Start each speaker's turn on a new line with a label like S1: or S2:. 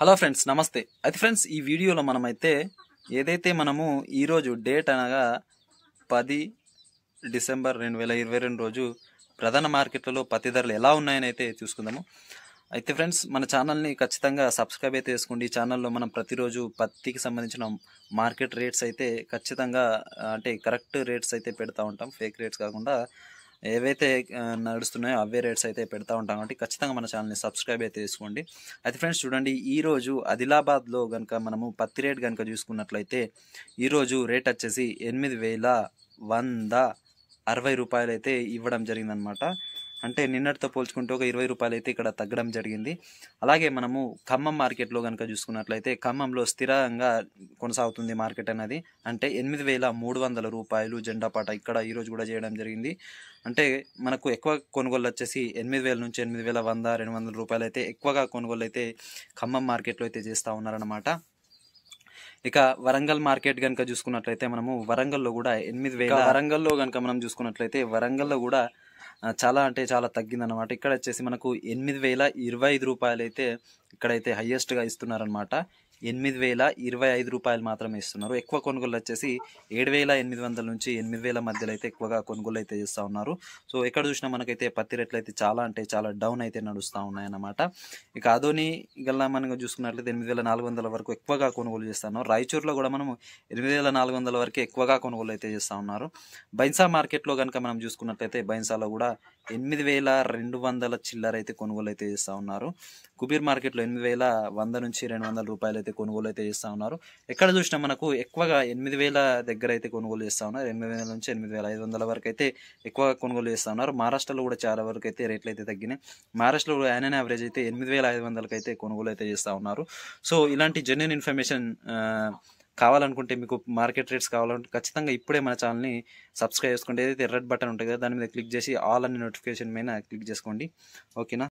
S1: hello friends నమస్తే అయితే friends ఈ వీడియోలో మనమైతే ఏదైతే మనము ఈరోజు డేట్ అనగా పది డిసెంబర్ రెండు వేల ఇరవై రెండు రోజు ప్రధాన మార్కెట్లలో పత్తి ధరలు ఎలా ఉన్నాయని అయితే చూసుకుందాము అయితే ఫ్రెండ్స్ మన ఛానల్ని ఖచ్చితంగా సబ్స్క్రైబ్ అయితే చేసుకోండి ఛానల్లో మనం ప్రతిరోజు పత్తికి సంబంధించిన మార్కెట్ రేట్స్ అయితే ఖచ్చితంగా అంటే కరెక్ట్ రేట్స్ అయితే పెడతా ఉంటాం ఫేక్ రేట్స్ కాకుండా ఏవైతే నడుస్తున్నాయో అవే రేట్స్ అయితే పెడతా ఉంటాం కాబట్టి ఖచ్చితంగా మన ఛానల్ని సబ్స్క్రైబ్ అయితే చేసుకోండి అయితే ఫ్రెండ్స్ చూడండి ఈరోజు ఆదిలాబాద్లో కనుక మనము పత్తి రేట్ కనుక చూసుకున్నట్లయితే ఈరోజు రేట్ వచ్చేసి ఎనిమిది వేల వంద అరవై రూపాయలు అయితే ఇవ్వడం జరిగిందనమాట అంటే నిన్నటితో పోల్చుకుంటే ఒక ఇరవై రూపాయలు అయితే ఇక్కడ తగ్గడం జరిగింది అలాగే మనము ఖమ్మం మార్కెట్లో కనుక చూసుకున్నట్లయితే ఖమ్మంలో స్థిరంగా కొనసాగుతుంది మార్కెట్ అనేది అంటే ఎనిమిది వేల మూడు వందల రూపాయలు జెండాపాట ఇక్కడ ఈరోజు కూడా చేయడం జరిగింది అంటే మనకు ఎక్కువ కొనుగోలు వచ్చేసి ఎనిమిది వేల నుంచి ఎనిమిది వేల వంద రెండు వందల రూపాయలు అయితే ఎక్కువగా కొనుగోలు అయితే ఖమ్మం మార్కెట్లో అయితే చేస్తూ ఉన్నారన్నమాట ఇక వరంగల్ మార్కెట్ కనుక చూసుకున్నట్లయితే మనము వరంగల్లో కూడా ఎనిమిది వేల వరంగల్లో కనుక మనం చూసుకున్నట్లయితే వరంగల్లో కూడా చాలా అంటే చాలా తగ్గిందనమాట ఇక్కడ వచ్చేసి మనకు ఎనిమిది వేల ఇరవై ఐదు రూపాయలు అయితే ఇక్కడైతే హయ్యెస్ట్గా ఇస్తున్నారనమాట ఎనిమిది వేల ఇరవై ఐదు రూపాయలు మాత్రమే ఇస్తున్నారు ఎక్కువ కొనుగోలు వచ్చేసి ఏడు వేల ఎనిమిది వందల నుంచి ఎనిమిది వేల మధ్యలో అయితే ఎక్కువగా కొనుగోలు అయితే చేస్తూ ఉన్నారు సో ఎక్కడ చూసినా మనకైతే పత్తి రేట్లు అయితే చాలా అంటే చాలా డౌన్ అయితే నడుస్తూ ఉన్నాయన్నమాట ఇక అదోని గల్లా మనం చూసుకున్నట్లయితే ఎనిమిది వేల నాలుగు వందల వరకు ఎక్కువగా కొనుగోలు చేస్తాను రాయచూరులో కూడా మనం ఎనిమిది వేల నాలుగు వందల వరకు ఎక్కువగా కొనుగోలు అయితే చేస్తూ ఉన్నారు బైన్సా మార్కెట్లో కనుక మనం చూసుకున్నట్లయితే బైన్సాలో కూడా ఎనిమిది వేల రెండు వందల చిల్లర అయితే కొనుగోలు అయితే చేస్తూ ఉన్నారు కుబీర్ మార్కెట్లో ఎనిమిది వేల వంద నుంచి రెండు వందల రూపాయలు అయితే కొనుగోలు అయితే చేస్తూ ఉన్నారు ఎక్కడ చూసినా మనకు ఎక్కువగా ఎనిమిది వేల దగ్గర అయితే కొనుగోలు చేస్తూ ఉన్నారు ఎనిమిది వేల నుంచి ఎనిమిది వేల ఐదు వందల వరకు అయితే ఎక్కువగా కొనుగోలు చేస్తూ ఉన్నారు మహారాష్ట్రలో కూడా చాలా వరకు అయితే రేట్లు అయితే తగ్గినాయి మహారాష్ట్రలో కూడా యాన్ యావరేజ్ అయితే ఎనిమిది వేల ఐదు వందలకి అయితే కొనుగోలు అయితే చేస్తూ ఉన్నారు సో ఇలాంటి జెన్యున్ ఇన్ఫర్మేషన్ కావాలనుకుంటే మీకు మార్కెట్ రేట్స్ కావాలంటే ఖచ్చితంగా ఇప్పుడే మన ఛానల్ని సబ్స్క్రైబ్ చేసుకోండి ఏదైతే రెడ్ బటన్ ఉంటుంది కదా దాని మీద క్లిక్ చేసి ఆల్ అన్ని నోటిఫికేషన్ మీద క్లిక్ చేసుకోండి ఓకేనా